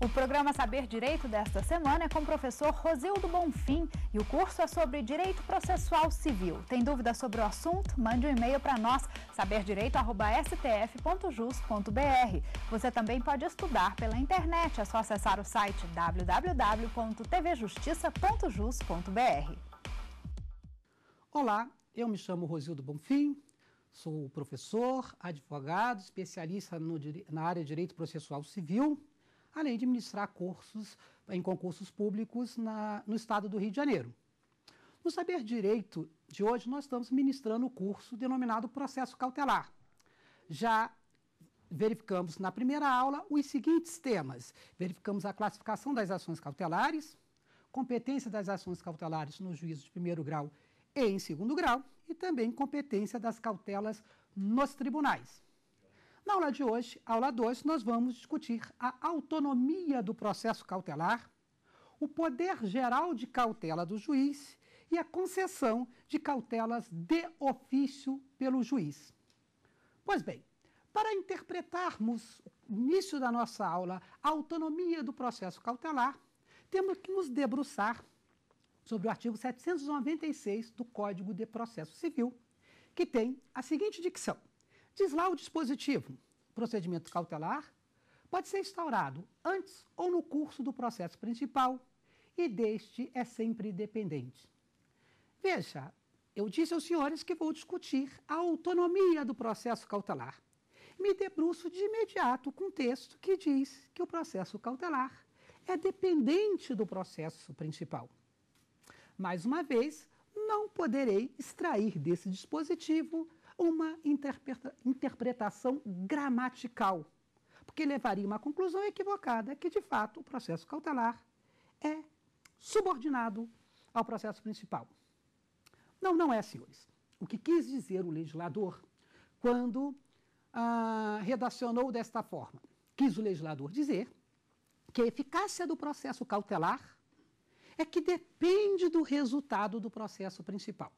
O programa Saber Direito desta semana é com o professor Rosildo Bonfim e o curso é sobre Direito Processual Civil. Tem dúvidas sobre o assunto? Mande um e-mail para nós, saberdireito.stf.jus.br. Você também pode estudar pela internet, é só acessar o site www.tvjustiça.jus.br. Olá, eu me chamo Rosildo Bonfim, sou professor, advogado, especialista no, na área de Direito Processual Civil além de ministrar cursos em concursos públicos na, no estado do Rio de Janeiro. No Saber Direito de hoje, nós estamos ministrando o curso denominado Processo Cautelar. Já verificamos na primeira aula os seguintes temas: verificamos a classificação das ações cautelares, competência das ações cautelares no juízo de primeiro grau e em segundo grau, e também competência das cautelas nos tribunais. Na aula de hoje, aula 2, nós vamos discutir a autonomia do processo cautelar, o poder geral de cautela do juiz e a concessão de cautelas de ofício pelo juiz. Pois bem, para interpretarmos o início da nossa aula, a autonomia do processo cautelar, temos que nos debruçar sobre o artigo 796 do Código de Processo Civil, que tem a seguinte dicção: Diz lá o dispositivo: procedimento cautelar pode ser instaurado antes ou no curso do processo principal e deste é sempre dependente. Veja, eu disse aos senhores que vou discutir a autonomia do processo cautelar. Me debruço de imediato com o texto que diz que o processo cautelar é dependente do processo principal. Mais uma vez, não poderei extrair desse dispositivo uma interpreta interpretação gramatical, porque levaria uma conclusão equivocada que, de fato, o processo cautelar é subordinado ao processo principal. Não, não é, senhores. O que quis dizer o legislador quando ah, redacionou desta forma? Quis o legislador dizer que a eficácia do processo cautelar é que depende do resultado do processo principal,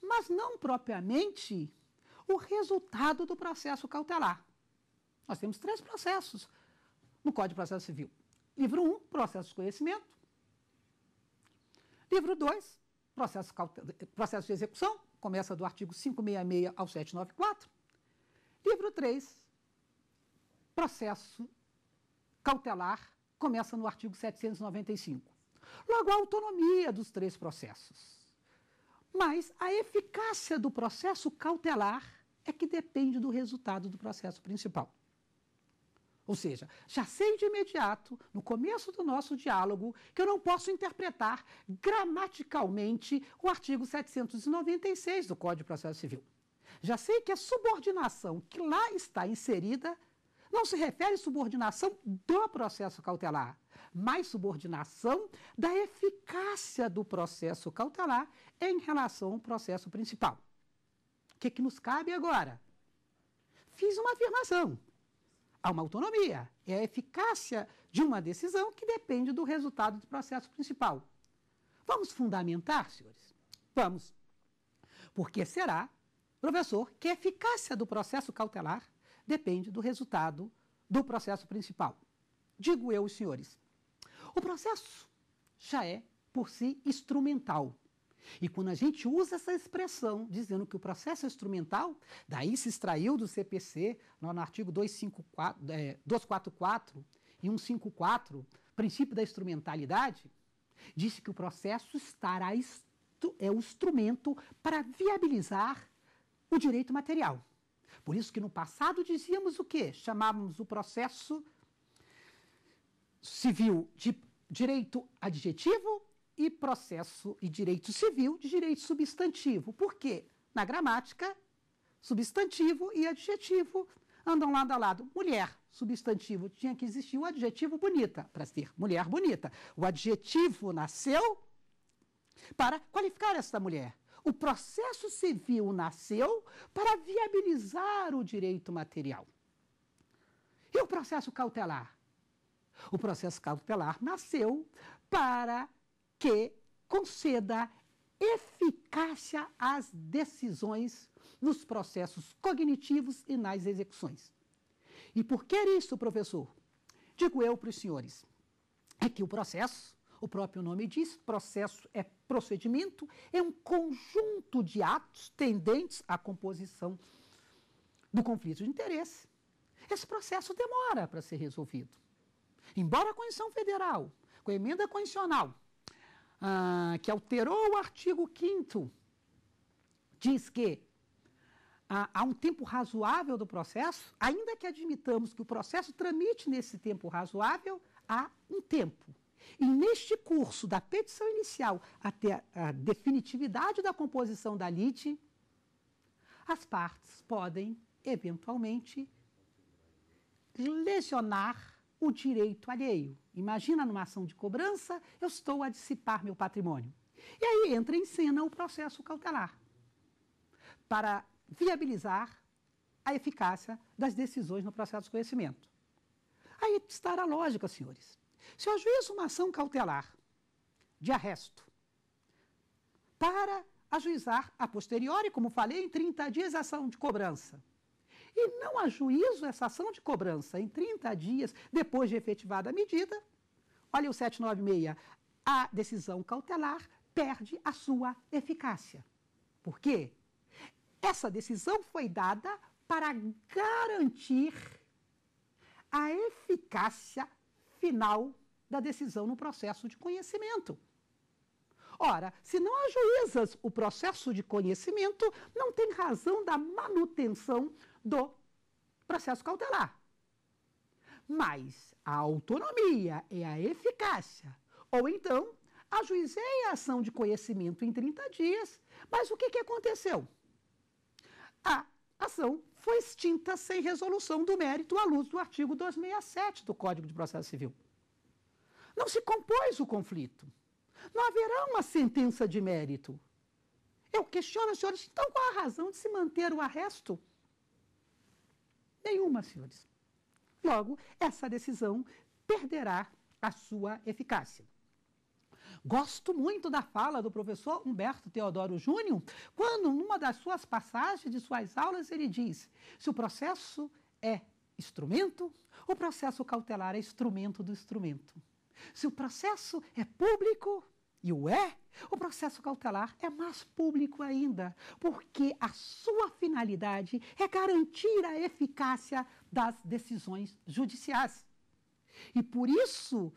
mas não propriamente o resultado do processo cautelar. Nós temos três processos no Código de Processo Civil. Livro 1, um, processo de conhecimento. Livro 2, processo, processo de execução, começa do artigo 566 ao 794. Livro 3, processo cautelar, começa no artigo 795. Logo, a autonomia dos três processos. Mas a eficácia do processo cautelar é que depende do resultado do processo principal. Ou seja, já sei de imediato, no começo do nosso diálogo, que eu não posso interpretar gramaticalmente o artigo 796 do Código de Processo Civil. Já sei que a subordinação que lá está inserida não se refere à subordinação do processo cautelar, mas subordinação da eficácia do processo cautelar em relação ao processo principal. O que, que nos cabe agora? Fiz uma afirmação. Há uma autonomia. É a eficácia de uma decisão que depende do resultado do processo principal. Vamos fundamentar, senhores? Vamos. Porque será, professor, que a eficácia do processo cautelar depende do resultado do processo principal. Digo eu, senhores, o processo já é, por si, instrumental. E quando a gente usa essa expressão, dizendo que o processo instrumental, daí se extraiu do CPC, no artigo 254, é, 244 e 154, princípio da instrumentalidade, disse que o processo estará é o instrumento para viabilizar o direito material. Por isso que no passado dizíamos o quê? Chamávamos o processo civil de direito adjetivo e processo e direito civil de direito substantivo. Por quê? Na gramática, substantivo e adjetivo andam lado a lado. Mulher, substantivo, tinha que existir o adjetivo bonita, para ser mulher bonita. O adjetivo nasceu para qualificar esta mulher. O processo civil nasceu para viabilizar o direito material. E o processo cautelar? O processo cautelar nasceu para que conceda eficácia às decisões nos processos cognitivos e nas execuções. E por que isso, professor? Digo eu para os senhores, é que o processo, o próprio nome diz, processo é procedimento, é um conjunto de atos tendentes à composição do conflito de interesse. Esse processo demora para ser resolvido. Embora a Constituição Federal, com a emenda constitucional, ah, que alterou o artigo 5 diz que ah, há um tempo razoável do processo, ainda que admitamos que o processo tramite nesse tempo razoável, há um tempo. E neste curso, da petição inicial até a definitividade da composição da lite, as partes podem, eventualmente, lesionar o direito alheio. Imagina numa ação de cobrança, eu estou a dissipar meu patrimônio. E aí entra em cena o processo cautelar para viabilizar a eficácia das decisões no processo de conhecimento. Aí está a lógica, senhores. Se eu ajuizo uma ação cautelar de arresto para ajuizar a posteriori, como falei, em 30 dias ação de cobrança e não há juízo essa ação de cobrança em 30 dias depois de efetivada a medida, olha o 796, a decisão cautelar perde a sua eficácia. Por quê? Essa decisão foi dada para garantir a eficácia final da decisão no processo de conhecimento. Ora, se não ajuizas o processo de conhecimento, não tem razão da manutenção do processo cautelar. Mas a autonomia é a eficácia. Ou então, ajuizei a ação de conhecimento em 30 dias, mas o que, que aconteceu? A ação foi extinta sem resolução do mérito à luz do artigo 267 do Código de Processo Civil. Não se compôs o conflito. Não haverá uma sentença de mérito. Eu questiono, senhores, então qual a razão de se manter o arresto nenhuma, senhores. Logo, essa decisão perderá a sua eficácia. Gosto muito da fala do professor Humberto Teodoro Júnior, quando, numa das suas passagens de suas aulas, ele diz: se o processo é instrumento, o processo cautelar é instrumento do instrumento. Se o processo é público, e o é? O processo cautelar é mais público ainda, porque a sua finalidade é garantir a eficácia das decisões judiciais. E por isso,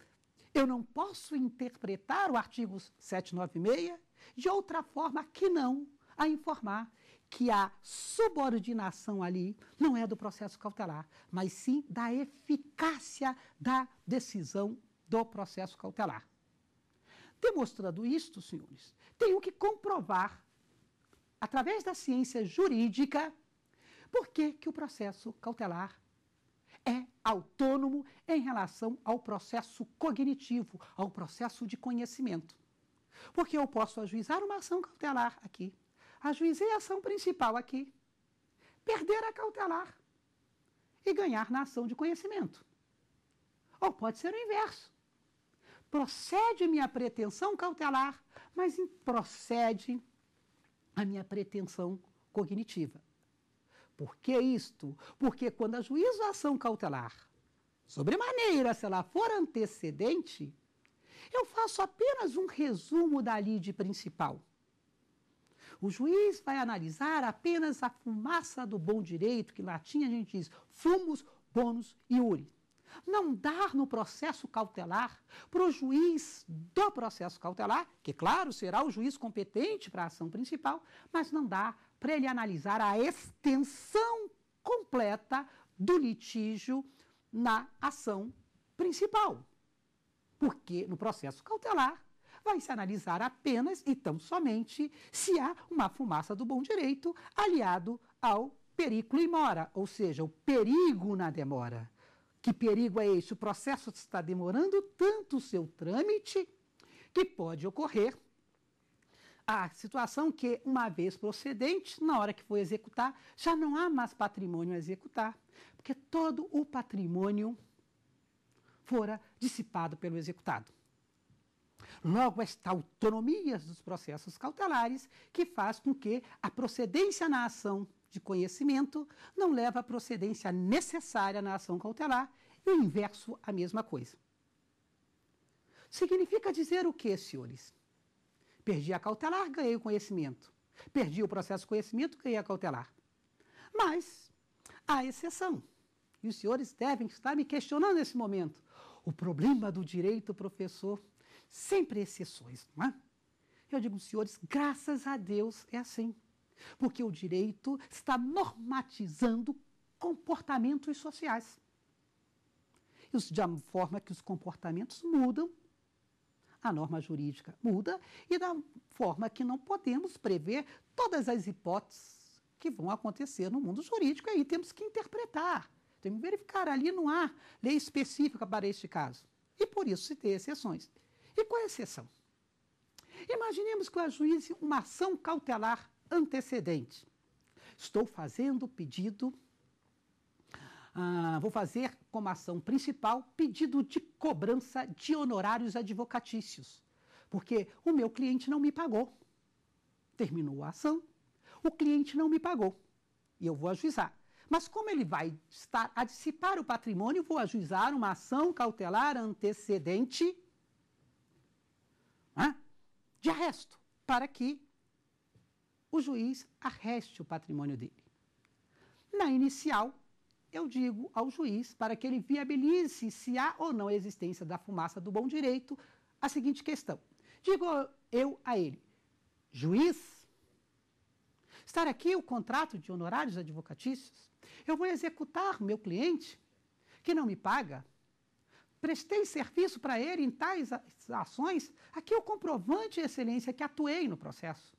eu não posso interpretar o artigo 796 de outra forma que não a informar que a subordinação ali não é do processo cautelar, mas sim da eficácia da decisão do processo cautelar. Demonstrando isto, senhores, tenho que comprovar, através da ciência jurídica, por que, que o processo cautelar é autônomo em relação ao processo cognitivo, ao processo de conhecimento. Porque eu posso ajuizar uma ação cautelar aqui, ajuizei a ação principal aqui, perder a cautelar e ganhar na ação de conhecimento. Ou pode ser o inverso procede minha pretensão cautelar, mas procede a minha pretensão cognitiva. Por que isto? Porque quando ajuizo a ação cautelar, sobremaneira se ela for antecedente, eu faço apenas um resumo da lide principal. O juiz vai analisar apenas a fumaça do bom direito, que em latim a gente diz fumus, bonus e uri não dar no processo cautelar para o juiz do processo cautelar, que, claro, será o juiz competente para a ação principal, mas não dá para ele analisar a extensão completa do litígio na ação principal. Porque no processo cautelar vai se analisar apenas e tão somente se há uma fumaça do bom direito aliado ao periclo e mora, ou seja, o perigo na demora. Que perigo é esse? O processo está demorando tanto o seu trâmite que pode ocorrer a situação que, uma vez procedente, na hora que for executar, já não há mais patrimônio a executar, porque todo o patrimônio fora dissipado pelo executado. Logo, esta autonomia dos processos cautelares que faz com que a procedência na ação de conhecimento não leva à procedência necessária na ação cautelar e o inverso a mesma coisa. Significa dizer o que, senhores? Perdi a cautelar, ganhei o conhecimento. Perdi o processo conhecimento, ganhei a cautelar. Mas há exceção. E os senhores devem estar me questionando nesse momento. O problema do direito, professor, sempre exceções, não é? Eu digo, senhores, graças a Deus é assim. Porque o direito está normatizando comportamentos sociais. Isso de forma que os comportamentos mudam, a norma jurídica muda, e da forma que não podemos prever todas as hipóteses que vão acontecer no mundo jurídico, aí temos que interpretar. Temos que verificar, ali não há lei específica para este caso. E por isso se tem exceções. E qual é a exceção? Imaginemos que o ajuize uma ação cautelar antecedente. Estou fazendo pedido, ah, vou fazer como ação principal pedido de cobrança de honorários advocatícios, porque o meu cliente não me pagou. Terminou a ação, o cliente não me pagou e eu vou ajuizar. Mas como ele vai estar a dissipar o patrimônio, vou ajuizar uma ação cautelar antecedente né, de arresto, para que o juiz arreste o patrimônio dele. Na inicial, eu digo ao juiz para que ele viabilize se há ou não a existência da fumaça do bom direito a seguinte questão. Digo eu a ele, juiz, estar aqui o contrato de honorários advocatícios, eu vou executar meu cliente que não me paga, prestei serviço para ele em tais ações, aqui o comprovante de excelência que atuei no processo.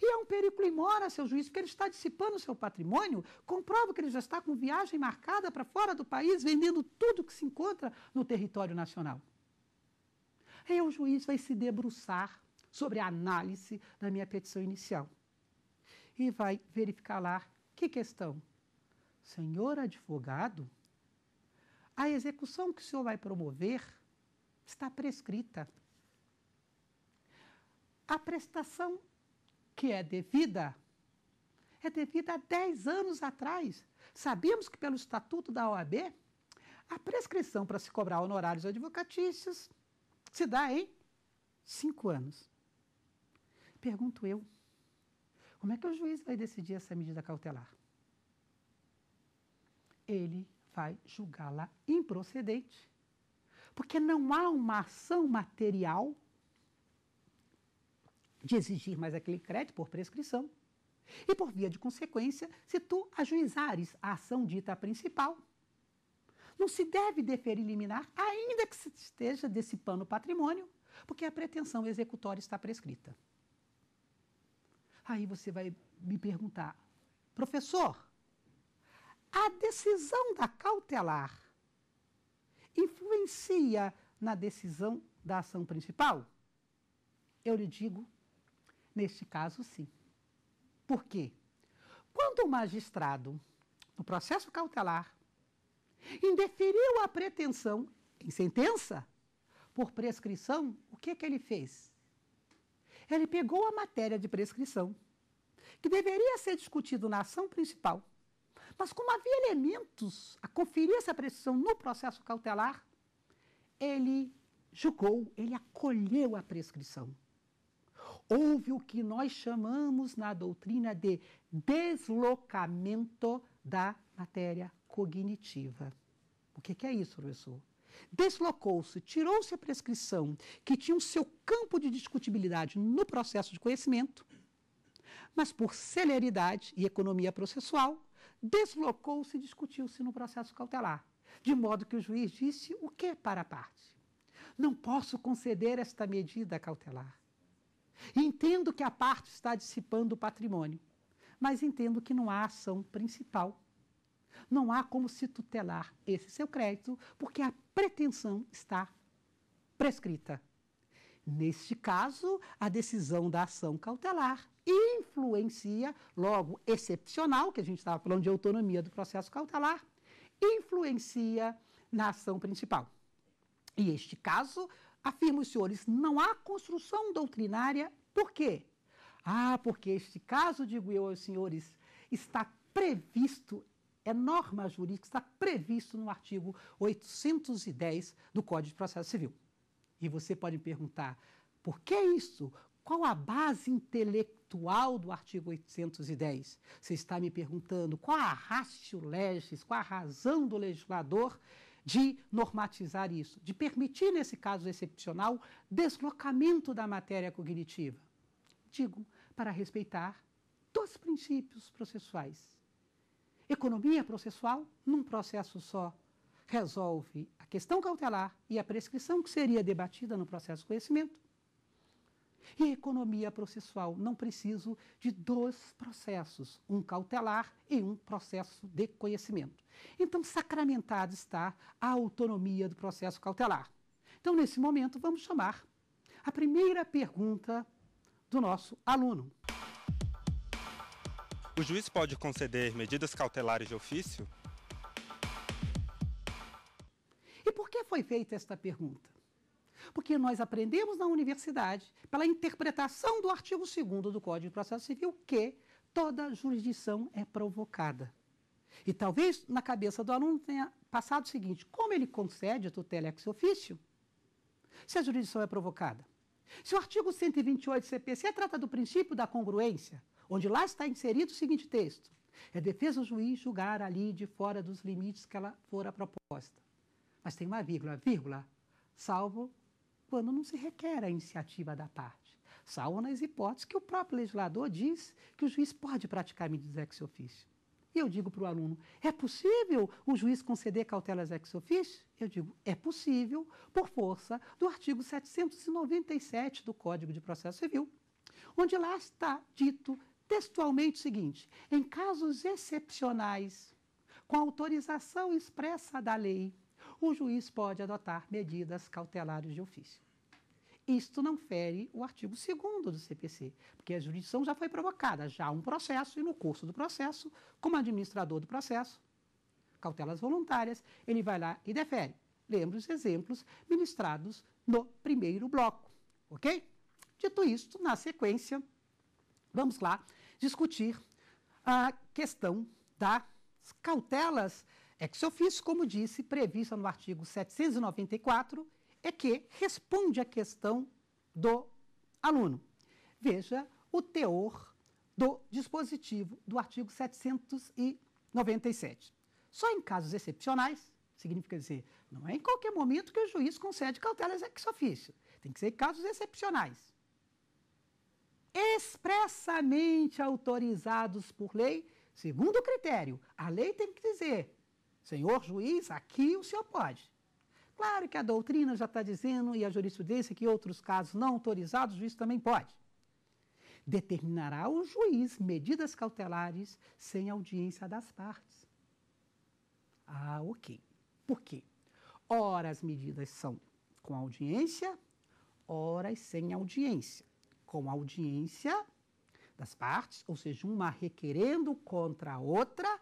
E é um perigo ir embora, seu juiz, porque ele está dissipando o seu patrimônio. Comprova que ele já está com viagem marcada para fora do país, vendendo tudo que se encontra no território nacional. Aí o juiz vai se debruçar sobre a análise da minha petição inicial e vai verificar lá que questão. Senhor advogado, a execução que o senhor vai promover está prescrita. A prestação que é devida, é devida a 10 anos atrás. Sabíamos que, pelo estatuto da OAB, a prescrição para se cobrar honorários advocatícios se dá em 5 anos. Pergunto eu, como é que o juiz vai decidir essa medida cautelar? Ele vai julgá-la improcedente, porque não há uma ação material de exigir mais aquele crédito por prescrição. E, por via de consequência, se tu ajuizares a ação dita principal, não se deve deferir liminar, ainda que se esteja dissipando o patrimônio, porque a pretensão executória está prescrita. Aí você vai me perguntar, professor, a decisão da cautelar influencia na decisão da ação principal? Eu lhe digo Neste caso, sim. Por quê? Quando o magistrado, no processo cautelar, indeferiu a pretensão em sentença por prescrição, o que, que ele fez? Ele pegou a matéria de prescrição, que deveria ser discutido na ação principal, mas como havia elementos a conferir essa prescrição no processo cautelar, ele julgou, ele acolheu a prescrição houve o que nós chamamos na doutrina de deslocamento da matéria cognitiva. O que, é isso, professor? Deslocou-se, tirou-se a prescrição que tinha o seu campo de discutibilidade no processo de conhecimento, mas por celeridade e economia processual, deslocou-se e discutiu-se no processo cautelar, de modo que o juiz disse o que é para a parte. Não posso conceder esta medida cautelar. Entendo que a parte está dissipando o patrimônio, mas entendo que não há ação principal. Não há como se tutelar esse seu crédito, porque a pretensão está prescrita. Neste caso, a decisão da ação cautelar influencia, logo excepcional, que a gente estava falando de autonomia do processo cautelar, influencia na ação principal. E este caso Afirma os senhores, não há construção doutrinária. Por quê? Ah, porque este caso, digo eu aos senhores, está previsto, é norma jurídica, está previsto no artigo 810 do Código de Processo Civil. E você pode me perguntar, por que isso? Qual a base intelectual do artigo 810? Você está me perguntando qual a ratio legis, qual a razão do legislador de normatizar isso, de permitir, nesse caso excepcional, deslocamento da matéria cognitiva. Digo, para respeitar dois princípios processuais. Economia processual, num processo só, resolve a questão cautelar e a prescrição que seria debatida no processo conhecimento. E economia processual, não preciso de dois processos, um cautelar e um processo de conhecimento. Então, sacramentado está a autonomia do processo cautelar. Então, nesse momento, vamos chamar a primeira pergunta do nosso aluno. O juiz pode conceder medidas cautelares de ofício? E por que foi feita esta pergunta? Porque nós aprendemos na universidade, pela interpretação do artigo 2 do Código de Processo Civil, que toda jurisdição é provocada. E talvez na cabeça do aluno tenha passado o seguinte: como ele concede a tutela ex ofício, se a jurisdição é provocada? Se o artigo 128 do CPC trata do princípio da congruência, onde lá está inserido o seguinte texto: é defesa do juiz julgar ali de fora dos limites que ela for a proposta. Mas tem uma vírgula, vírgula, salvo quando não se requer a iniciativa da parte, salvo nas hipóteses que o próprio legislador diz que o juiz pode praticar medidas ex officio. E eu digo para o aluno: é possível o juiz conceder cautelas ex officio? Eu digo: é possível, por força do artigo 797 do Código de Processo Civil, onde lá está dito textualmente o seguinte: em casos excepcionais, com autorização expressa da lei, o juiz pode adotar medidas cautelares de ofício. Isto não fere o artigo 2 do CPC, porque a jurisdição já foi provocada, já há um processo, e no curso do processo, como administrador do processo, cautelas voluntárias, ele vai lá e defere. Lembre os exemplos ministrados no primeiro bloco, ok? Dito isto, na sequência, vamos lá discutir a questão das cautelas Ex officio, como disse, prevista no artigo 794, é que responde à questão do aluno. Veja o teor do dispositivo do artigo 797. Só em casos excepcionais, significa dizer, não é em qualquer momento que o juiz concede cautelas ex officio. Tem que ser casos excepcionais. Expressamente autorizados por lei, segundo o critério, a lei tem que dizer Senhor juiz, aqui o senhor pode. Claro que a doutrina já está dizendo e a jurisprudência que outros casos não autorizados o juiz também pode. Determinará o juiz medidas cautelares sem audiência das partes. Ah, ok. Por quê? Ora, as medidas são com audiência, horas sem audiência. Com audiência das partes, ou seja, uma requerendo contra a outra,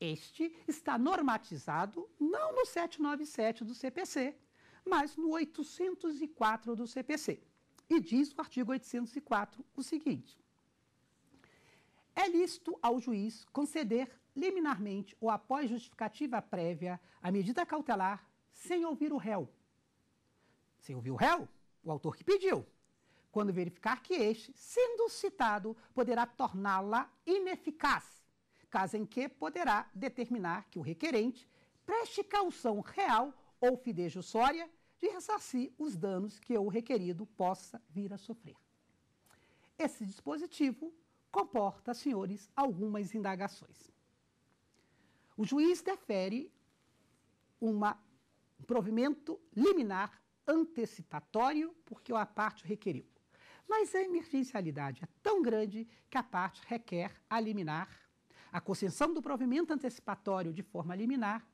este está normatizado não no 797 do CPC, mas no 804 do CPC. E diz o artigo 804 o seguinte: É lícito ao juiz conceder liminarmente ou após justificativa prévia a medida cautelar sem ouvir o réu. Sem ouvir o réu, o autor que pediu, quando verificar que este, sendo citado, poderá torná-la ineficaz caso em que poderá determinar que o requerente preste caução real ou fidejussória de ressarcir os danos que o requerido possa vir a sofrer. Esse dispositivo comporta, senhores, algumas indagações. O juiz defere uma, um provimento liminar antecipatório, porque a parte requeriu. Mas a emergencialidade é tão grande que a parte requer a liminar a concessão do provimento antecipatório de forma liminar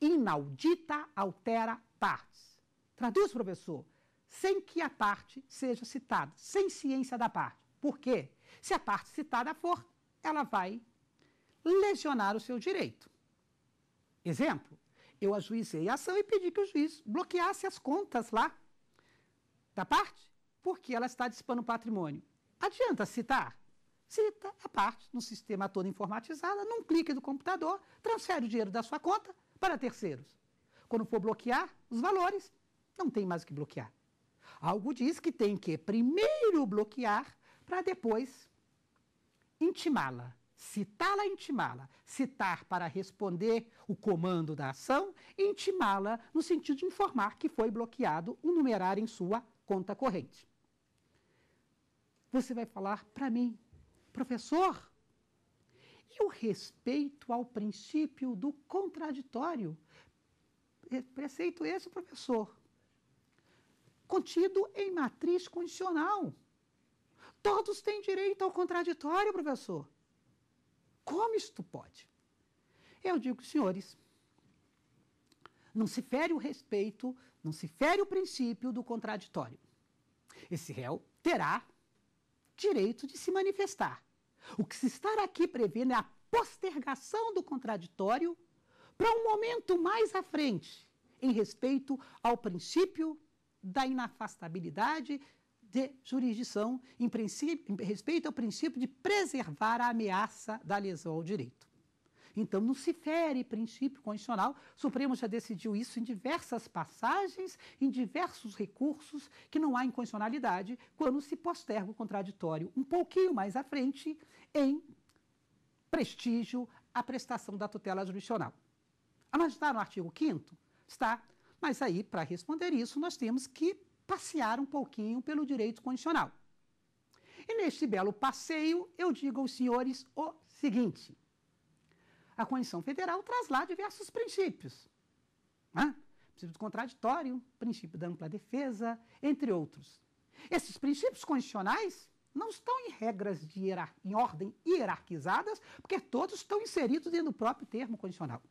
inaudita altera partes. Traduz, professor, sem que a parte seja citada, sem ciência da parte. Por quê? Se a parte citada for, ela vai lesionar o seu direito. Exemplo, eu ajuizei a ação e pedi que o juiz bloqueasse as contas lá da parte, porque ela está dissipando patrimônio. Adianta citar? cita tá a parte no sistema todo informatizada, num clique do computador, transfere o dinheiro da sua conta para terceiros. Quando for bloquear os valores, não tem mais o que bloquear. Algo diz que tem que primeiro bloquear para depois intimá-la, citá-la, intimá-la, citar para responder o comando da ação, intimá-la no sentido de informar que foi bloqueado um numerário em sua conta corrente. Você vai falar para mim, Professor, e o respeito ao princípio do contraditório? Preceito esse, professor, contido em matriz condicional. Todos têm direito ao contraditório, professor. Como isto pode? Eu digo, senhores, não se fere o respeito, não se fere o princípio do contraditório. Esse réu terá direito de se manifestar. O que se está aqui prevendo é a postergação do contraditório para um momento mais à frente, em respeito ao princípio da inafastabilidade de jurisdição, em, em respeito ao princípio de preservar a ameaça da lesão ao direito. Então, não se fere princípio constitucional. O Supremo já decidiu isso em diversas passagens, em diversos recursos, que não há inconstitucionalidade quando se posterga o contraditório um pouquinho mais à frente em prestígio à prestação da tutela jurisdicional. Ah, mas está no artigo 5 Está. Mas aí, para responder isso, nós temos que passear um pouquinho pelo direito condicional. E neste belo passeio, eu digo aos senhores o seguinte: a Constituição Federal traz lá diversos princípios. Né? Princípio do contraditório, princípio da ampla defesa, entre outros. Esses princípios constitucionais não estão em regras de hierar em ordem hierarquizadas, porque todos estão inseridos dentro do próprio termo condicional.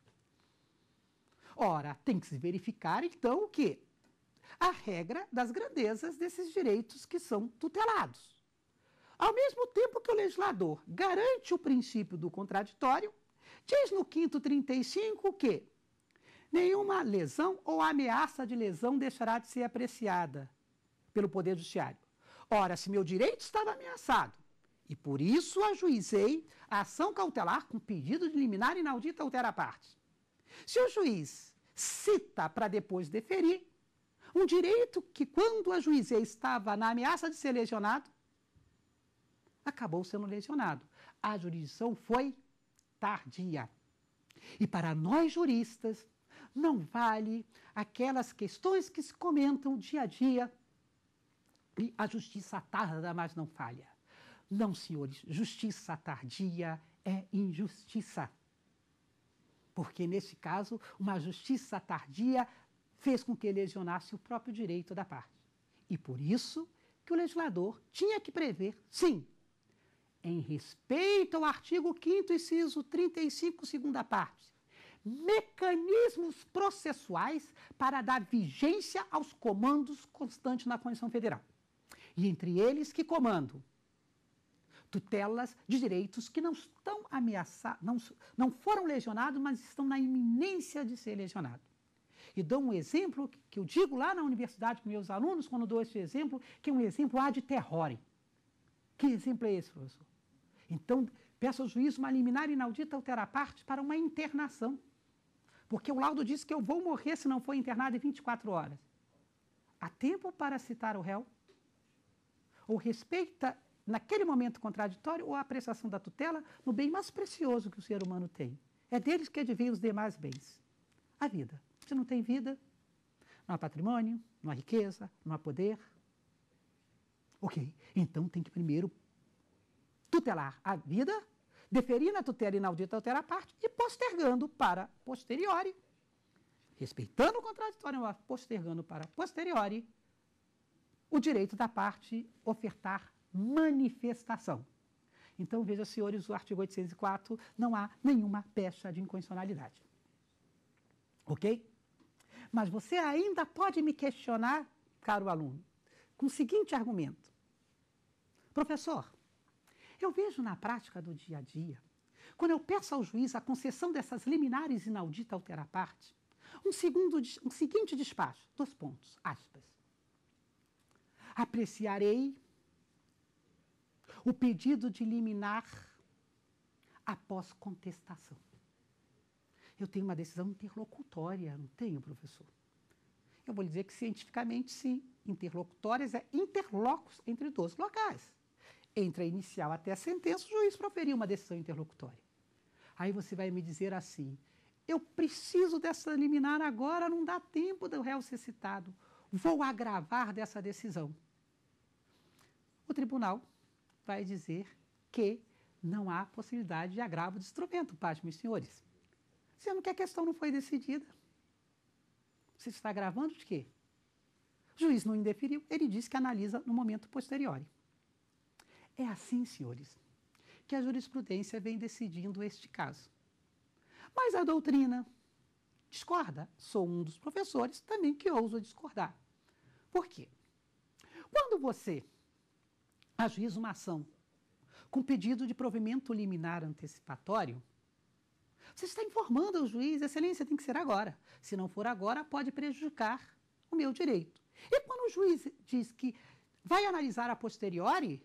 Ora, tem que se verificar então o que a regra das grandezas desses direitos que são tutelados. Ao mesmo tempo que o legislador garante o princípio do contraditório, Diz no quinto 35 que nenhuma lesão ou ameaça de lesão deixará de ser apreciada pelo Poder Judiciário. Ora, se meu direito estava ameaçado, e por isso ajuizei a ação cautelar com pedido de liminar inaudita altera parte. Se o juiz cita para depois deferir, um direito que, quando ajuizei, estava na ameaça de ser lesionado, acabou sendo lesionado. A jurisdição foi tardia. E para nós juristas, não vale aquelas questões que se comentam dia a dia e a justiça tarda, mas não falha. Não, senhores, justiça tardia é injustiça. Porque, nesse caso, uma justiça tardia fez com que lesionasse o próprio direito da parte. E por isso que o legislador tinha que prever, sim, em respeito ao artigo 5 inciso 35, segunda parte, mecanismos processuais para dar vigência aos comandos constantes na Constituição Federal. E entre eles, que comando? Tutelas de direitos que não estão ameaçados, não, não foram lesionados, mas estão na iminência de ser lesionados. E dou um exemplo que eu digo lá na universidade com meus alunos, quando dou esse exemplo, que é um exemplo ad terrore. Que exemplo é esse, professor? Então, peço ao juiz uma liminar inaudita altera parte para uma internação. Porque o laudo diz que eu vou morrer se não for internado em 24 horas. Há tempo para citar o réu? Ou respeita, naquele momento contraditório, ou a apreciação da tutela no bem mais precioso que o ser humano tem? É deles que adivinha os demais bens. A vida. Se não tem vida, não há patrimônio, não há riqueza, não há poder. Ok, então tem que primeiro tutelar a vida, deferir na tutela inaudita altera a parte e postergando para posteriori. Respeitando o contraditório, mas postergando para posteriori o direito da parte ofertar manifestação. Então, veja, senhores, o artigo 804 não há nenhuma pecha de inconstitucionalidade. Ok? Mas você ainda pode me questionar, caro aluno, com o seguinte argumento: professor, eu vejo na prática do dia a dia, quando eu peço ao juiz a concessão dessas liminares inaudita altera parte, um, segundo, um seguinte despacho, dois pontos, aspas. Apreciarei o pedido de liminar após contestação. Eu tenho uma decisão interlocutória, não tenho, professor? Eu vou lhe dizer que cientificamente sim. Interlocutórias é interlocos entre dois locais. Entre a inicial até a sentença, o juiz proferiu uma decisão interlocutória. Aí você vai me dizer assim: eu preciso dessa liminar agora, não dá tempo do réu ser citado. Vou agravar dessa decisão. O tribunal vai dizer que não há possibilidade de agravo de instrumento, pasmem, meus senhores. Sendo que a questão não foi decidida. Você está agravando de quê? O juiz não indeferiu, ele diz que analisa no momento posterior. É assim, senhores, que a jurisprudência vem decidindo este caso. Mas a doutrina discorda. Sou um dos professores também que ouso discordar. Por quê? Quando você ajuiza uma ação com pedido de provimento liminar antecipatório, você está informando ao juiz, excelência, tem que ser agora. Se não for agora, pode prejudicar o meu direito. E quando o juiz diz que vai analisar a posteriori,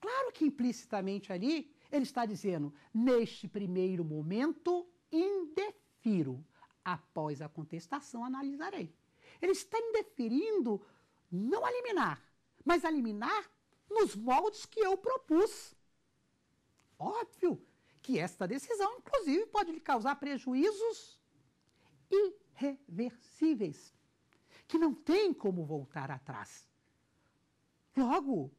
Claro que implicitamente ali ele está dizendo: neste primeiro momento, indefiro. Após a contestação, analisarei. Ele está indeferindo não a liminar, mas a liminar nos moldes que eu propus. Óbvio que esta decisão, inclusive, pode lhe causar prejuízos irreversíveis, que não tem como voltar atrás. Logo,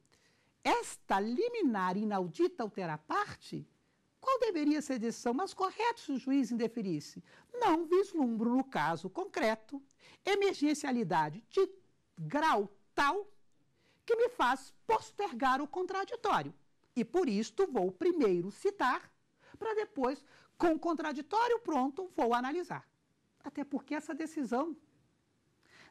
esta liminar inaudita altera a parte, qual deveria ser a decisão mais correta se o juiz indeferisse? Não vislumbro no caso concreto emergencialidade de grau tal que me faz postergar o contraditório. E por isto vou primeiro citar, para depois, com o contraditório pronto, vou analisar. Até porque essa decisão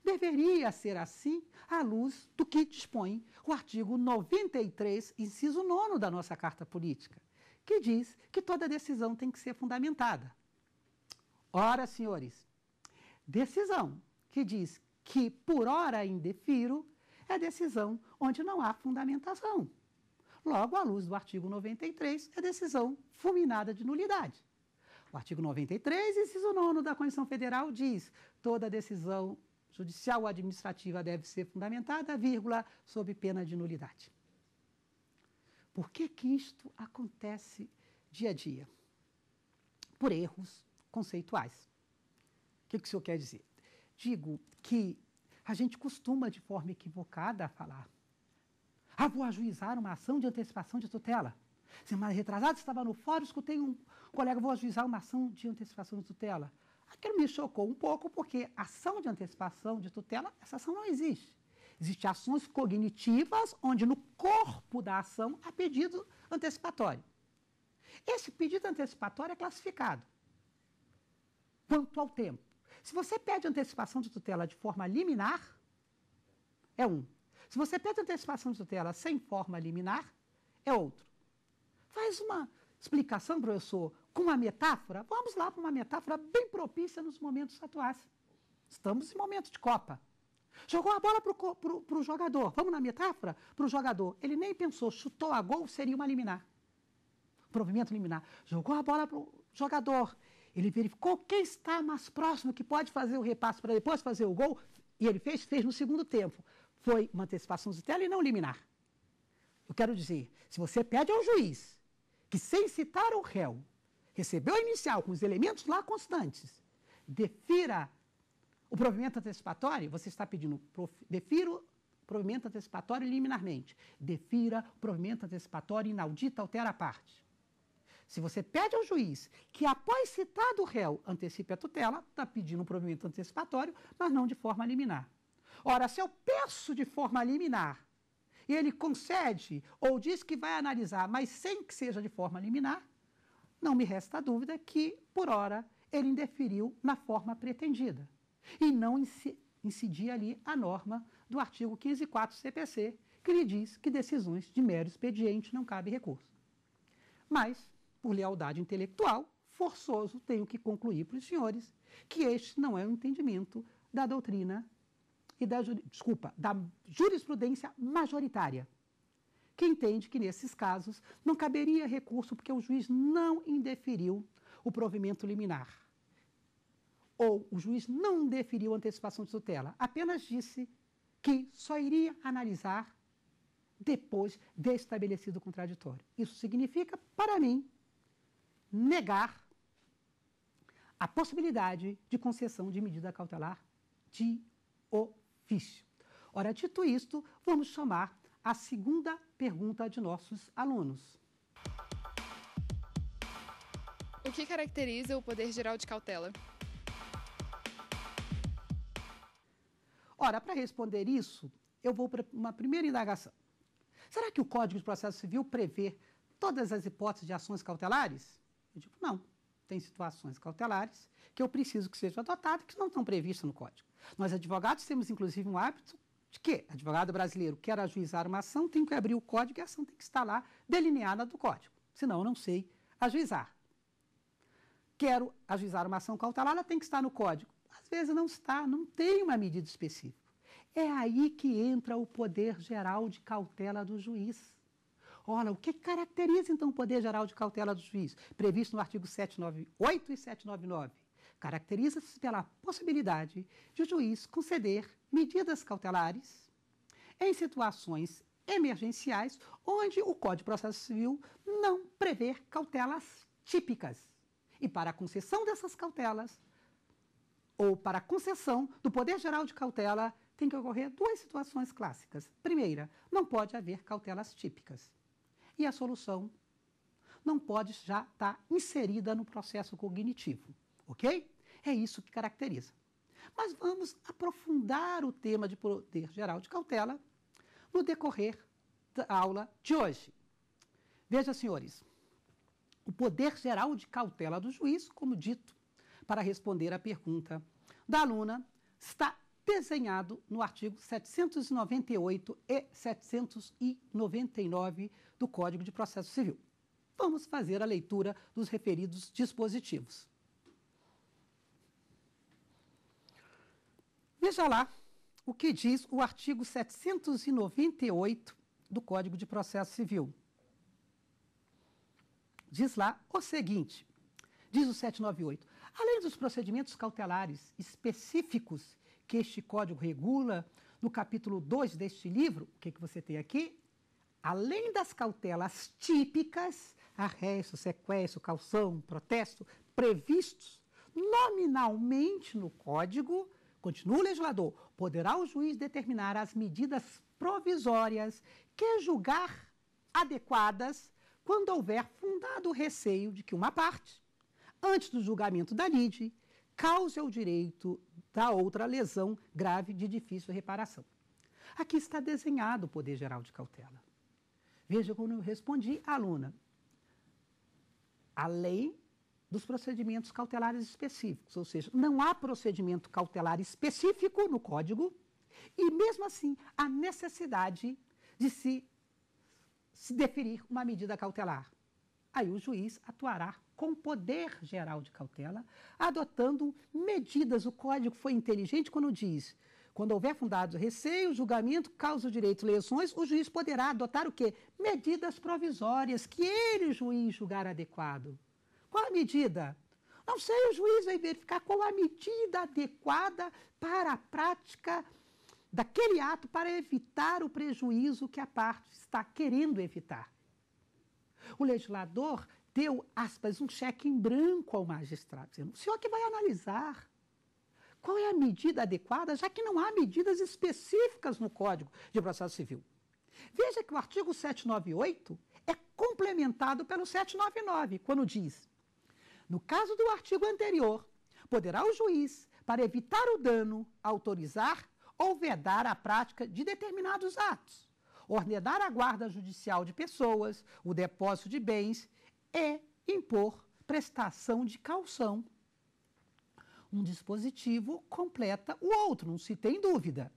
Deveria ser assim à luz do que dispõe o artigo 93, inciso 9 da nossa Carta Política, que diz que toda decisão tem que ser fundamentada. Ora, senhores, decisão que diz que por hora indefiro é decisão onde não há fundamentação. Logo, à luz do artigo 93, é decisão fulminada de nulidade. O artigo 93, inciso 9 da Constituição Federal diz: toda decisão judicial ou administrativa deve ser fundamentada, vírgula, sob pena de nulidade. Por que, que isto acontece dia a dia? Por erros conceituais. O que, que o senhor quer dizer? Digo que a gente costuma, de forma equivocada, falar. Ah, vou ajuizar uma ação de antecipação de tutela. Semana retrasada, estava no fórum, escutei um colega, vou ajuizar uma ação de antecipação de tutela. Aquilo me chocou um pouco, porque ação de antecipação de tutela, essa ação não existe. Existem ações cognitivas onde no corpo da ação há pedido antecipatório. Esse pedido antecipatório é classificado quanto ao tempo. Se você pede antecipação de tutela de forma liminar, é um. Se você pede antecipação de tutela sem forma liminar, é outro. Faz uma explicação, professor, com uma metáfora, vamos lá para uma metáfora bem propícia nos momentos atuais. Estamos em momento de Copa. Jogou a bola para o jogador. Vamos na metáfora? Para o jogador. Ele nem pensou, chutou a gol, seria uma liminar. Provimento liminar. Jogou a bola para o jogador. Ele verificou quem está mais próximo, que pode fazer o repasse para depois fazer o gol. E ele fez, fez no segundo tempo. Foi uma antecipação de tela e não liminar. Eu quero dizer, se você pede ao juiz que, sem citar o réu, recebeu a inicial com os elementos lá constantes, defira o provimento antecipatório, você está pedindo, prof, defira o provimento antecipatório liminarmente, defira o provimento antecipatório inaudita altera a parte. Se você pede ao juiz que, após citado o réu, antecipe a tutela, está pedindo um provimento antecipatório, mas não de forma liminar. Ora, se eu peço de forma liminar e ele concede ou diz que vai analisar, mas sem que seja de forma liminar, não me resta dúvida que, por hora, ele indeferiu na forma pretendida e não incidia ali a norma do artigo 154 CPC, que lhe diz que decisões de mero expediente não cabe recurso. Mas, por lealdade intelectual, forçoso tenho que concluir para os senhores que este não é o um entendimento da doutrina e da, desculpa, da jurisprudência majoritária que entende que, nesses casos, não caberia recurso porque o juiz não indeferiu o provimento liminar. Ou o juiz não deferiu a antecipação de tutela, apenas disse que só iria analisar depois de estabelecido o contraditório. Isso significa, para mim, negar a possibilidade de concessão de medida cautelar de ofício. Ora, dito isto, vamos chamar a segunda pergunta de nossos alunos. O que caracteriza o poder geral de cautela? Ora, para responder isso, eu vou para uma primeira indagação. Será que o Código de Processo Civil prevê todas as hipóteses de ações cautelares? Eu digo, não. Tem situações cautelares que eu preciso que sejam adotadas que não estão previstas no Código. Nós, advogados, temos inclusive um hábito de que advogado brasileiro quer ajuizar uma ação, tem que abrir o código e a ação tem que estar lá delineada do código, senão eu não sei ajuizar. Quero ajuizar uma ação cautelar, ela tem que estar no código. Às vezes não está, não tem uma medida específica. É aí que entra o poder geral de cautela do juiz. Olha, o que caracteriza então o poder geral de cautela do juiz? Previsto no artigo 798 e 799. Caracteriza-se pela possibilidade de o juiz conceder medidas cautelares em situações emergenciais onde o Código de Processo Civil não prevê cautelas típicas. E para a concessão dessas cautelas, ou para a concessão do poder geral de cautela, tem que ocorrer duas situações clássicas. Primeira, não pode haver cautelas típicas. E a solução não pode já estar tá inserida no processo cognitivo ok? É isso que caracteriza. Mas vamos aprofundar o tema de poder geral de cautela no decorrer da aula de hoje. Veja, senhores, o poder geral de cautela do juiz, como dito, para responder à pergunta da aluna, está desenhado no artigo 798 e 799 do Código de Processo Civil. Vamos fazer a leitura dos referidos dispositivos. Veja lá o que diz o artigo 798 do Código de Processo Civil. Diz lá o seguinte: diz o 798, além dos procedimentos cautelares específicos que este código regula, no capítulo 2 deste livro, o que, é que você tem aqui? Além das cautelas típicas, arresto, sequestro, calção, protesto, previstos nominalmente no código, Continua o legislador, poderá o juiz determinar as medidas provisórias que julgar adequadas quando houver fundado receio de que uma parte, antes do julgamento da lide, cause ao direito da outra lesão grave de difícil reparação. Aqui está desenhado o poder geral de cautela. Veja como eu respondi à aluna. A lei dos procedimentos cautelares específicos, ou seja, não há procedimento cautelar específico no código e, mesmo assim, há necessidade de se, se deferir uma medida cautelar. Aí o juiz atuará com poder geral de cautela, adotando medidas. O código foi inteligente quando diz: quando houver fundado receio, julgamento, causa do direito, lesões, o juiz poderá adotar o quê? Medidas provisórias que ele, juiz, julgar adequado. Qual a medida? Não sei, o juiz vai verificar qual a medida adequada para a prática daquele ato para evitar o prejuízo que a parte está querendo evitar. O legislador deu, aspas, um cheque em branco ao magistrado, dizendo: o senhor que vai analisar qual é a medida adequada, já que não há medidas específicas no Código de Processo Civil. Veja que o artigo 798 é complementado pelo 799, quando diz no caso do artigo anterior, poderá o juiz, para evitar o dano, autorizar ou vedar a prática de determinados atos, ordenar a guarda judicial de pessoas, o depósito de bens e impor prestação de calção. Um dispositivo completa o outro, não se tem dúvida.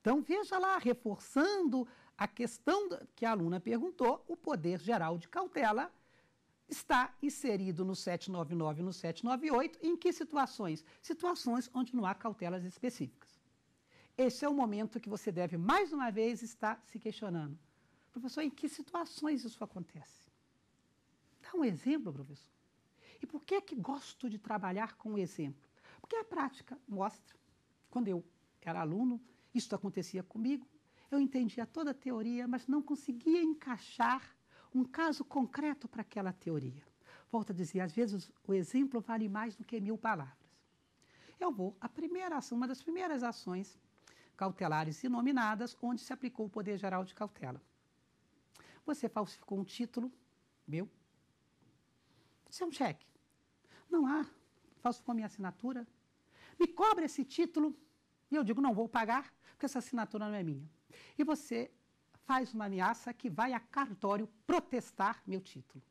Então, veja lá, reforçando a questão que a aluna perguntou, o poder geral de cautela está inserido no 799 e no 798, em que situações? Situações onde não há cautelas específicas. Esse é o momento que você deve, mais uma vez, estar se questionando. Professor, em que situações isso acontece? Dá um exemplo, professor. E por que é que gosto de trabalhar com o exemplo? Porque a prática mostra, quando eu era aluno, isso acontecia comigo, eu entendia toda a teoria, mas não conseguia encaixar um caso concreto para aquela teoria. Volto a dizer, às vezes o exemplo vale mais do que mil palavras. Eu vou à primeira ação, uma das primeiras ações cautelares nominadas, onde se aplicou o poder geral de cautela. Você falsificou um título meu. Isso é um cheque. Não há. Falsificou minha assinatura. Me cobra esse título. E eu digo, não vou pagar, porque essa assinatura não é minha. E você faz uma ameaça que vai a cartório protestar meu título.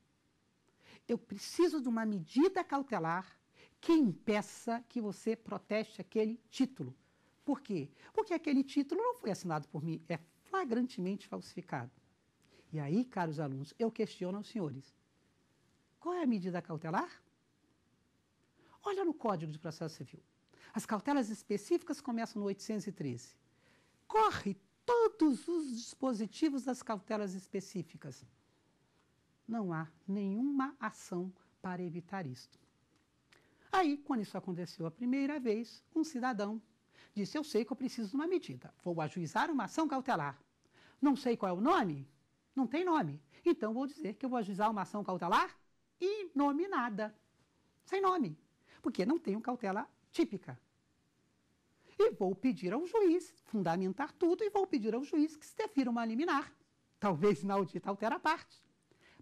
Eu preciso de uma medida cautelar que impeça que você proteste aquele título. Por quê? Porque aquele título não foi assinado por mim, é flagrantemente falsificado. E aí, caros alunos, eu questiono aos senhores: qual é a medida cautelar? Olha no Código de Processo Civil. As cautelas específicas começam no 813. Corre todos os dispositivos das cautelas específicas. Não há nenhuma ação para evitar isto. Aí, quando isso aconteceu a primeira vez, um cidadão disse: Eu sei que eu preciso de uma medida, vou ajuizar uma ação cautelar. Não sei qual é o nome? Não tem nome. Então vou dizer que eu vou ajuizar uma ação cautelar inominada. nome nada. Sem nome. Porque não tenho cautela típica. E vou pedir ao juiz, fundamentar tudo, e vou pedir ao juiz que se defira uma liminar, talvez inaudita altera parte.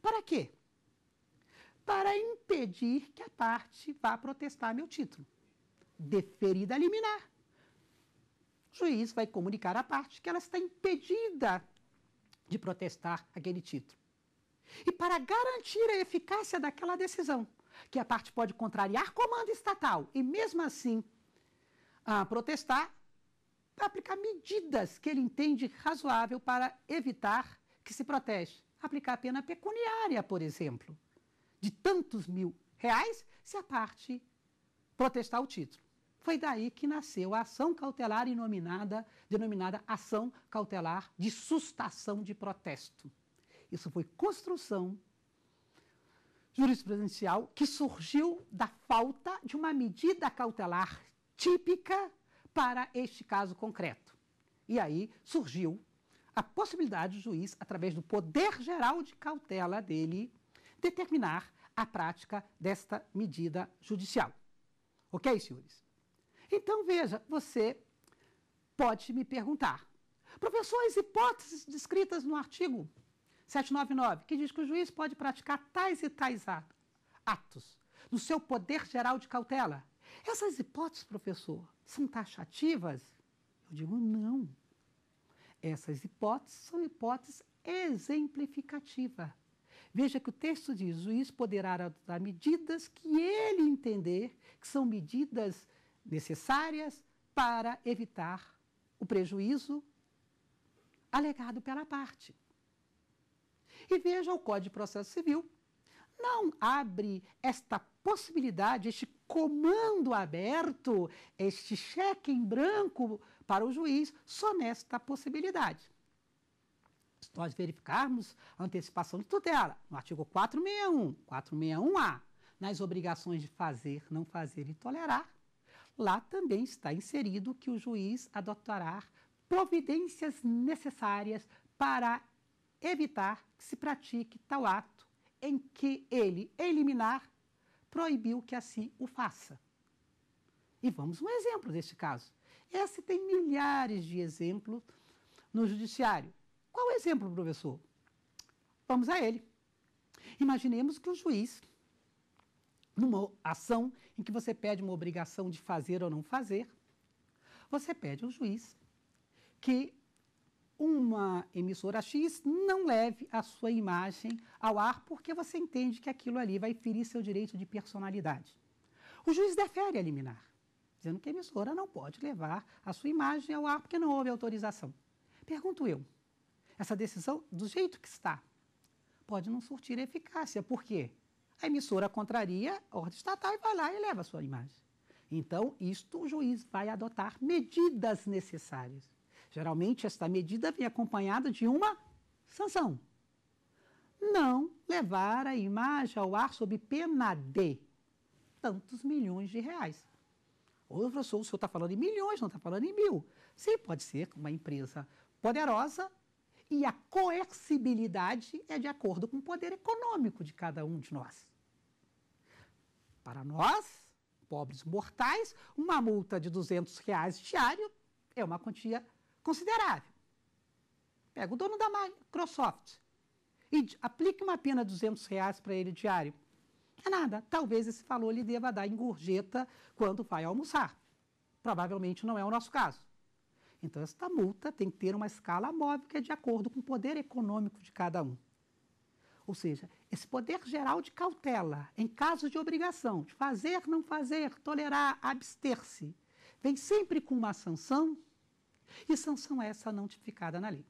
Para quê? Para impedir que a parte vá protestar meu título. Deferida a liminar. O juiz vai comunicar à parte que ela está impedida de protestar aquele título. E para garantir a eficácia daquela decisão, que a parte pode contrariar comando estatal e mesmo assim a protestar para aplicar medidas que ele entende razoável para evitar que se proteste. Aplicar a pena pecuniária, por exemplo, de tantos mil reais, se a parte protestar o título. Foi daí que nasceu a ação cautelar inominada, denominada ação cautelar de sustação de protesto. Isso foi construção jurisprudencial que surgiu da falta de uma medida cautelar típica para este caso concreto. E aí surgiu a possibilidade do juiz, através do poder geral de cautela dele, determinar a prática desta medida judicial. Ok, senhores? Então veja, você pode me perguntar, professor, as hipóteses descritas no artigo 799, que diz que o juiz pode praticar tais e tais atos no seu poder geral de cautela, essas hipóteses, professor, são taxativas? Eu digo não. Essas hipóteses são hipóteses exemplificativas. Veja que o texto diz: o juiz poderá adotar medidas que ele entender que são medidas necessárias para evitar o prejuízo alegado pela parte. E veja o Código de Processo Civil. Não abre esta possibilidade, este comando aberto este cheque em branco para o juiz só nesta possibilidade. Se nós verificarmos a antecipação de tutela, no artigo 461, 461A, nas obrigações de fazer, não fazer e tolerar, lá também está inserido que o juiz adotará providências necessárias para evitar que se pratique tal ato em que ele eliminar proibiu que assim o faça. E vamos um exemplo deste caso. Esse tem milhares de exemplos no judiciário. Qual o exemplo, professor? Vamos a ele. Imaginemos que o juiz, numa ação em que você pede uma obrigação de fazer ou não fazer, você pede ao juiz que uma emissora X não leve a sua imagem ao ar porque você entende que aquilo ali vai ferir seu direito de personalidade. O juiz defere a liminar, dizendo que a emissora não pode levar a sua imagem ao ar porque não houve autorização. Pergunto eu, essa decisão, do jeito que está, pode não surtir eficácia. Por quê? A emissora contraria a ordem estatal e vai lá e leva a sua imagem. Então, isto o juiz vai adotar medidas necessárias Geralmente, esta medida vem acompanhada de uma sanção. Não levar a imagem ao ar sob pena de tantos milhões de reais. Ô, professor, o senhor está falando em milhões, não está falando em mil. Sim, pode ser uma empresa poderosa e a coercibilidade é de acordo com o poder econômico de cada um de nós. Para nós, pobres mortais, uma multa de 200 reais diário é uma quantia considerável. Pega o dono da Microsoft e aplique uma pena de 200 reais para ele diário. É nada. Talvez esse valor lhe deva dar em gorjeta quando vai almoçar. Provavelmente não é o nosso caso. Então, esta multa tem que ter uma escala móvel que é de acordo com o poder econômico de cada um. Ou seja, esse poder geral de cautela, em caso de obrigação, de fazer, não fazer, tolerar, abster-se, vem sempre com uma sanção e sanção essa não tipificada na lei.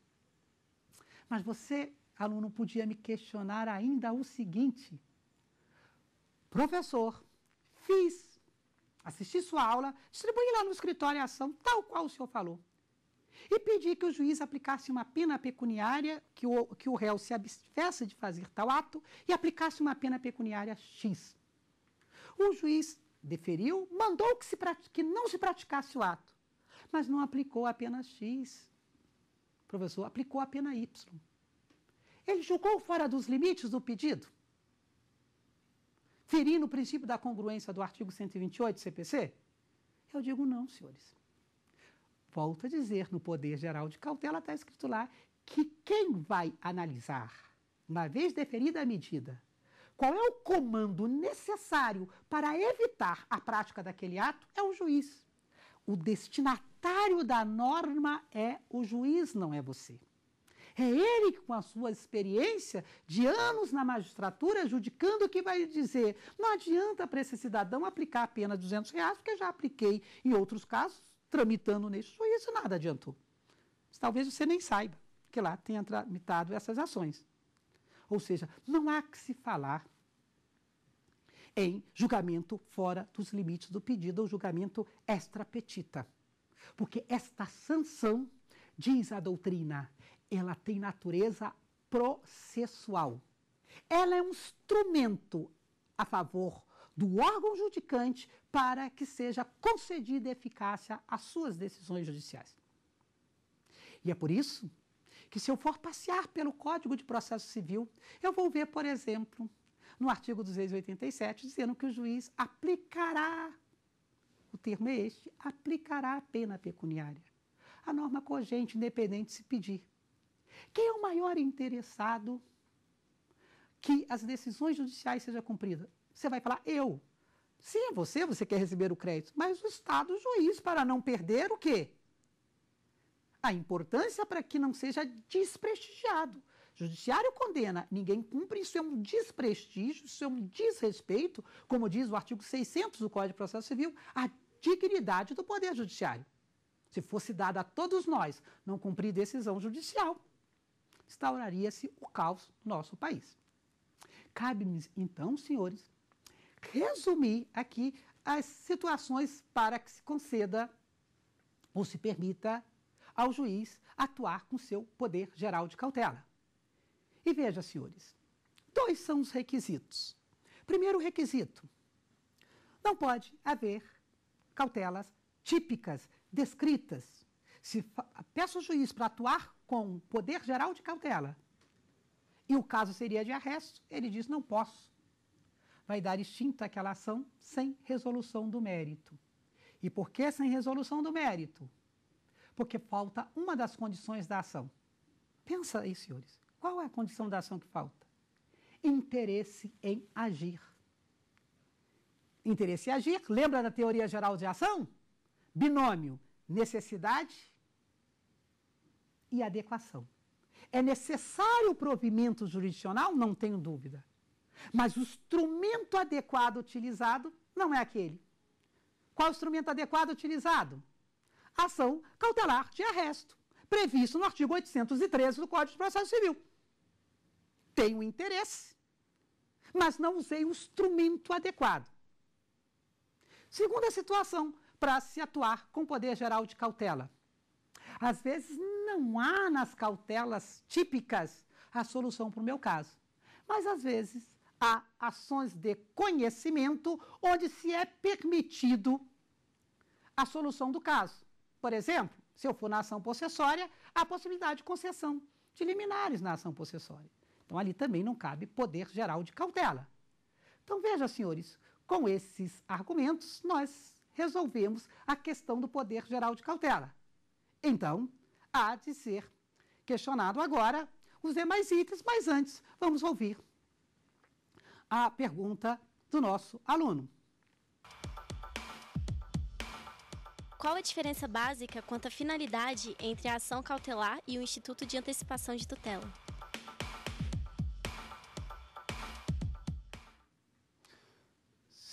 Mas você, aluno, podia me questionar ainda o seguinte: professor, fiz, assisti sua aula, distribuí lá no escritório a ação, tal qual o senhor falou. E pedi que o juiz aplicasse uma pena pecuniária, que o, que o réu se abstivesse de fazer tal ato, e aplicasse uma pena pecuniária X. O juiz deferiu, mandou que, se, que não se praticasse o ato mas não aplicou a pena X. Professor, aplicou a pena Y. Ele julgou fora dos limites do pedido, ferindo o princípio da congruência do artigo 128 do CPC? Eu digo não, senhores. Volto a dizer, no Poder Geral de Cautela está escrito lá que quem vai analisar, uma vez deferida a medida, qual é o comando necessário para evitar a prática daquele ato é o juiz. O destinatário signatário da norma é o juiz, não é você. É ele que, com a sua experiência de anos na magistratura, judicando, que vai dizer: não adianta para esse cidadão aplicar a pena de 200 reais, porque eu já apliquei em outros casos, tramitando neste juízo, nada adiantou. talvez você nem saiba que lá tenha tramitado essas ações. Ou seja, não há que se falar em julgamento fora dos limites do pedido ou julgamento extra petita. Porque esta sanção, diz a doutrina, ela tem natureza processual. Ela é um instrumento a favor do órgão judicante para que seja concedida eficácia às suas decisões judiciais. E é por isso que, se eu for passear pelo Código de Processo Civil, eu vou ver, por exemplo, no artigo 287, dizendo que o juiz aplicará o termo é este, aplicará a pena pecuniária. A norma cogente, independente se pedir. Quem é o maior interessado que as decisões judiciais sejam cumpridas? Você vai falar, eu. Sim, é você, você quer receber o crédito, mas o Estado o juiz, para não perder o quê? A importância para que não seja desprestigiado. Judiciário condena, ninguém cumpre, isso é um desprestígio, isso é um desrespeito, como diz o artigo 600 do Código de Processo Civil, a dignidade do Poder Judiciário. Se fosse dada a todos nós não cumprir decisão judicial, instauraria-se o caos no nosso país. Cabe-me, então, senhores, resumir aqui as situações para que se conceda ou se permita ao juiz atuar com seu poder geral de cautela. E veja, senhores, dois são os requisitos. Primeiro requisito: não pode haver cautelas típicas, descritas. Se peço ao juiz para atuar com poder geral de cautela e o caso seria de arresto, ele diz: não posso. Vai dar extinta aquela ação sem resolução do mérito. E por que sem resolução do mérito? Porque falta uma das condições da ação. Pensa aí, senhores. Qual é a condição da ação que falta? Interesse em agir interesse e agir. Lembra da teoria geral de ação? Binômio, necessidade e adequação. É necessário o provimento jurisdicional? Não tenho dúvida. Mas o instrumento adequado utilizado não é aquele. Qual instrumento adequado utilizado? Ação cautelar de arresto, previsto no artigo 813 do Código de Processo Civil. Tenho interesse, mas não usei o instrumento adequado. Segunda situação, para se atuar com poder geral de cautela. Às vezes não há nas cautelas típicas a solução para o meu caso, mas às vezes há ações de conhecimento onde se é permitido a solução do caso. Por exemplo, se eu for na ação possessória, há possibilidade de concessão de liminares na ação possessória. Então ali também não cabe poder geral de cautela. Então veja, senhores, com esses argumentos, nós resolvemos a questão do poder geral de cautela. Então, há de ser questionado agora os demais itens, mas antes vamos ouvir a pergunta do nosso aluno. Qual a diferença básica quanto à finalidade entre a ação cautelar e o Instituto de Antecipação de Tutela?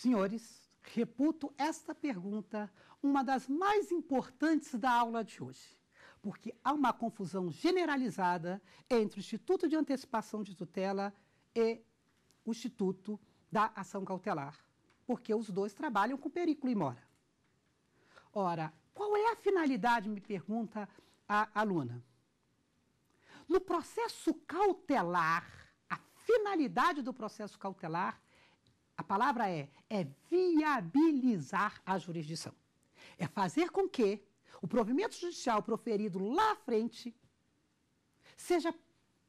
Senhores, reputo esta pergunta uma das mais importantes da aula de hoje, porque há uma confusão generalizada entre o Instituto de Antecipação de Tutela e o Instituto da Ação Cautelar, porque os dois trabalham com perículo e mora. Ora, qual é a finalidade, me pergunta a aluna. No processo cautelar, a finalidade do processo cautelar a palavra é, é viabilizar a jurisdição. É fazer com que o provimento judicial proferido lá à frente seja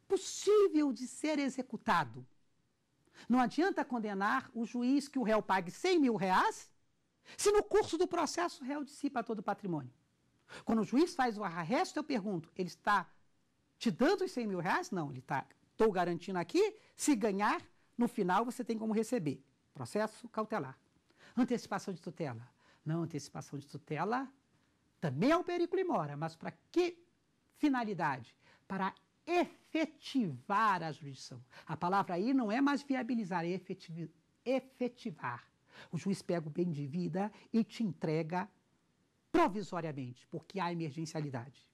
possível de ser executado. Não adianta condenar o juiz que o réu pague 100 mil reais se no curso do processo o réu dissipa todo o patrimônio. Quando o juiz faz o arresto, eu pergunto, ele está te dando os 100 mil reais? Não, ele está, estou garantindo aqui, se ganhar, no final você tem como receber processo cautelar. Antecipação de tutela. Não, antecipação de tutela também é um perigo e mora, mas para que finalidade? Para efetivar a jurisdição. A palavra aí não é mais viabilizar, é efetiv efetivar. O juiz pega o bem de vida e te entrega provisoriamente, porque há emergencialidade.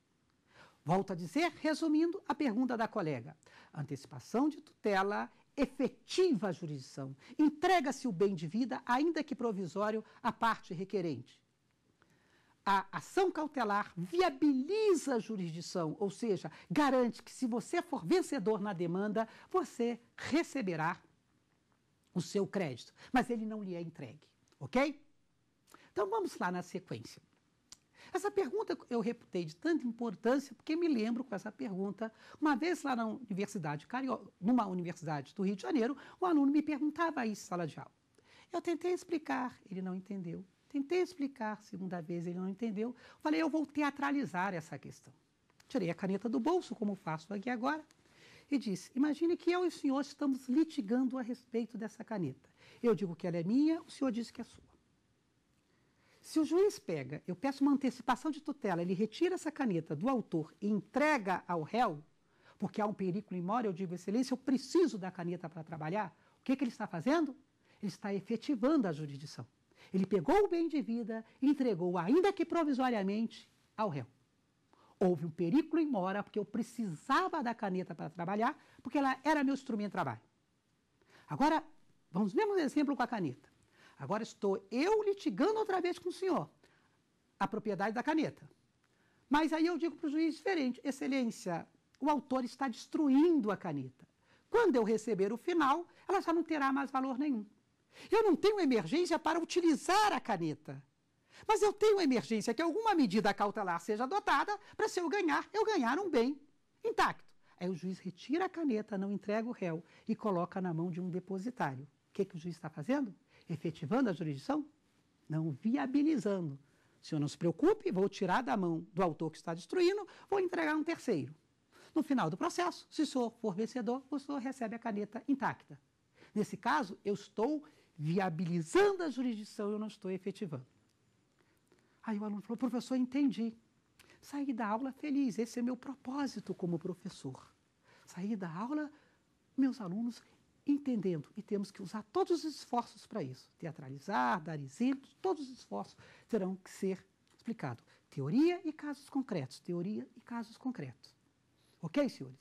Volto a dizer, resumindo a pergunta da colega: antecipação de tutela efetiva a jurisdição. Entrega-se o bem de vida, ainda que provisório, à parte requerente. A ação cautelar viabiliza a jurisdição, ou seja, garante que se você for vencedor na demanda, você receberá o seu crédito, mas ele não lhe é entregue, ok? Então vamos lá na sequência. Essa pergunta eu reputei de tanta importância porque me lembro com essa pergunta. Uma vez lá na Universidade Carioca, numa universidade do Rio de Janeiro, um aluno me perguntava isso sala de aula. Eu tentei explicar, ele não entendeu. Tentei explicar, segunda vez ele não entendeu. Falei, eu vou teatralizar essa questão. Tirei a caneta do bolso, como faço aqui agora, e disse: Imagine que eu e o senhor estamos litigando a respeito dessa caneta. Eu digo que ela é minha, o senhor diz que é sua. Se o juiz pega, eu peço uma antecipação de tutela, ele retira essa caneta do autor e entrega ao réu, porque há um perigo em mora, eu digo, excelência, eu preciso da caneta para trabalhar, o que, que ele está fazendo? Ele está efetivando a jurisdição. Ele pegou o bem de vida e entregou, ainda que provisoriamente, ao réu. Houve um perículo em mora, porque eu precisava da caneta para trabalhar, porque ela era meu instrumento de trabalho. Agora, vamos mesmo exemplo com a caneta. Agora estou eu litigando outra vez com o senhor a propriedade da caneta. Mas aí eu digo para o juiz diferente: Excelência, o autor está destruindo a caneta. Quando eu receber o final, ela já não terá mais valor nenhum. Eu não tenho emergência para utilizar a caneta. Mas eu tenho emergência que alguma medida cautelar seja adotada para, se eu ganhar, eu ganhar um bem intacto. Aí o juiz retira a caneta, não entrega o réu e coloca na mão de um depositário. O que, que o juiz está fazendo? efetivando a jurisdição? Não viabilizando. O senhor não se preocupe, vou tirar da mão do autor que está destruindo, vou entregar um terceiro. No final do processo, se o senhor for vencedor, o senhor recebe a caneta intacta. Nesse caso, eu estou viabilizando a jurisdição, eu não estou efetivando. Aí o aluno falou: professor, entendi. Saí da aula feliz, esse é meu propósito como professor. Saí da aula, meus alunos entendendo e temos que usar todos os esforços para isso. Teatralizar, dar exemplos, todos os esforços terão que ser explicados. Teoria e casos concretos, teoria e casos concretos. Ok, senhores?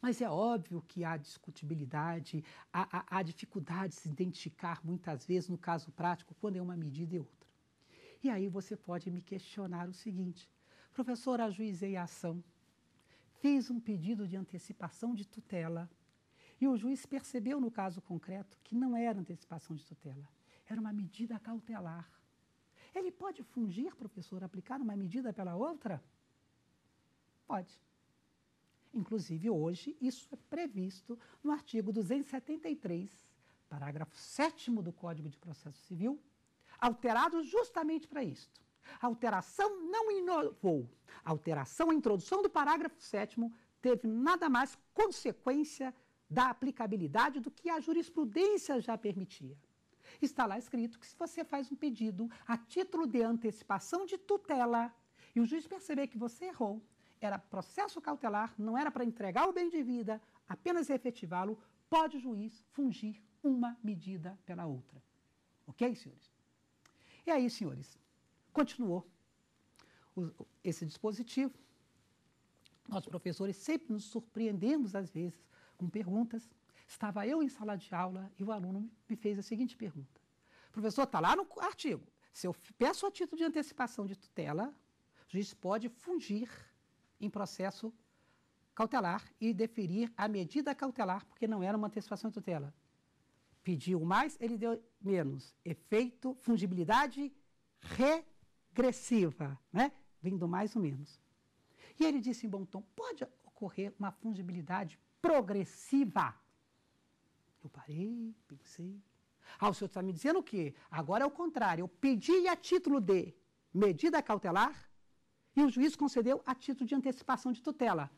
Mas é óbvio que há discutibilidade, há, há, há dificuldade de se identificar muitas vezes, no caso prático, quando é uma medida e outra. E aí você pode me questionar o seguinte: professor, ajuizei a ação, fiz um pedido de antecipação de tutela e o juiz percebeu, no caso concreto, que não era antecipação de tutela, era uma medida cautelar. Ele pode fungir, professor, aplicar uma medida pela outra? Pode. Inclusive, hoje, isso é previsto no artigo 273, parágrafo 7 do Código de Processo Civil, alterado justamente para isto. A alteração não inovou. A alteração, a introdução do parágrafo 7 teve nada mais consequência da aplicabilidade do que a jurisprudência já permitia. Está lá escrito que se você faz um pedido a título de antecipação de tutela e o juiz perceber que você errou, era processo cautelar, não era para entregar o bem de vida, apenas efetivá-lo, pode o juiz fungir uma medida pela outra. Ok, senhores? E aí, senhores, continuou o, esse dispositivo. Nós, professores, sempre nos surpreendemos, às vezes, com perguntas. Estava eu em sala de aula e o aluno me fez a seguinte pergunta: Professor, está lá no artigo. Se eu peço a título de antecipação de tutela, o juiz pode fungir em processo cautelar e deferir a medida cautelar, porque não era uma antecipação de tutela. Pediu mais, ele deu menos. Efeito fungibilidade regressiva, né? Vindo mais ou menos. E ele disse em bom tom: pode ocorrer uma fungibilidade progressiva. Eu parei, pensei. Ah, o senhor está me dizendo o quê? Agora é o contrário. Eu pedi a título de medida cautelar e o juiz concedeu a título de antecipação de tutela.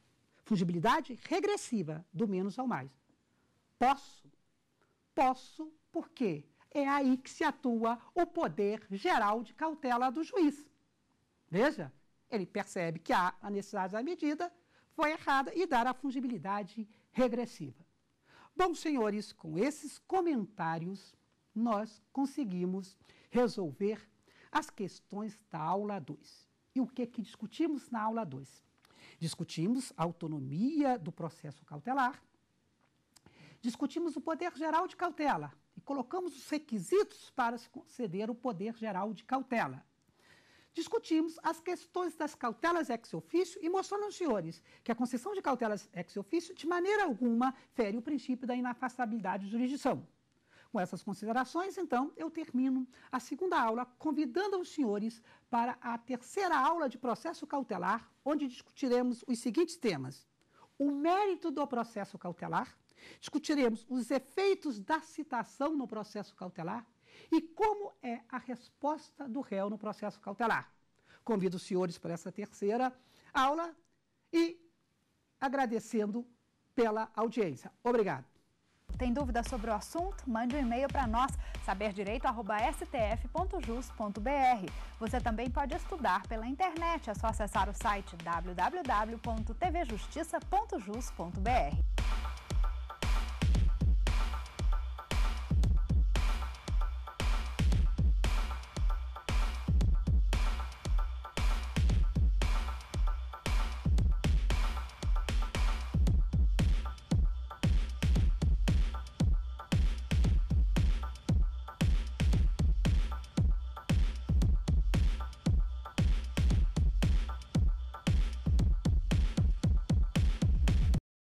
Fungibilidade regressiva, do menos ao mais. Posso? Posso, porque é aí que se atua o poder geral de cautela do juiz. Veja, ele percebe que há a necessidade da medida foi errada e dar a fungibilidade regressiva. Bom, senhores, com esses comentários, nós conseguimos resolver as questões da aula 2. E o que, que discutimos na aula 2? Discutimos a autonomia do processo cautelar, discutimos o poder geral de cautela e colocamos os requisitos para se conceder o poder geral de cautela discutimos as questões das cautelas ex officio e mostramos aos senhores que a concessão de cautelas ex officio de maneira alguma fere o princípio da inafastabilidade de jurisdição. Com essas considerações, então, eu termino a segunda aula convidando os senhores para a terceira aula de processo cautelar, onde discutiremos os seguintes temas: o mérito do processo cautelar, discutiremos os efeitos da citação no processo cautelar, e como é a resposta do réu no processo cautelar? Convido os senhores para essa terceira aula e agradecendo pela audiência. Obrigado. Tem dúvida sobre o assunto? Mande um e-mail para nós, saberdireito.stf.jus.br. Você também pode estudar pela internet, é só acessar o site www.tvjustiça.jus.br.